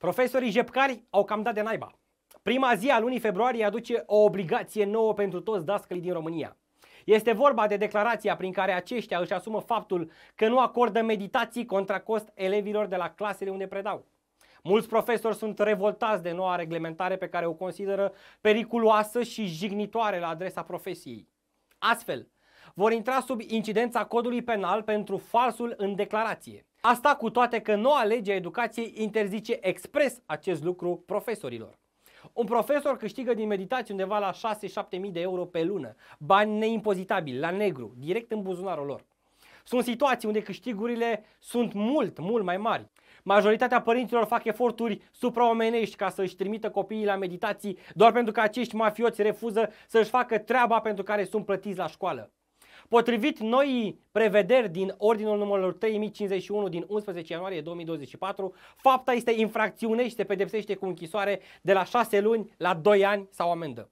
Profesorii jepcari au cam dat de naiba. Prima zi a lunii februarie aduce o obligație nouă pentru toți dascălii din România. Este vorba de declarația prin care aceștia își asumă faptul că nu acordă meditații contra cost elevilor de la clasele unde predau. Mulți profesori sunt revoltați de noua reglementare pe care o consideră periculoasă și jignitoare la adresa profesiei. Astfel, vor intra sub incidența codului penal pentru falsul în declarație. Asta cu toate că noua lege a educației interzice expres acest lucru profesorilor. Un profesor câștigă din meditații undeva la 6-7 de euro pe lună, bani neimpozitabili, la negru, direct în buzunarul lor. Sunt situații unde câștigurile sunt mult, mult mai mari. Majoritatea părinților fac eforturi supraomenești ca să-și trimită copiii la meditații doar pentru că acești mafioți refuză să-și facă treaba pentru care sunt plătiți la școală. Potrivit noii prevederi din Ordinul numărul 3051 din 11 ianuarie 2024, fapta este infracțiune și se pedepsește cu închisoare de la 6 luni la 2 ani sau amendă.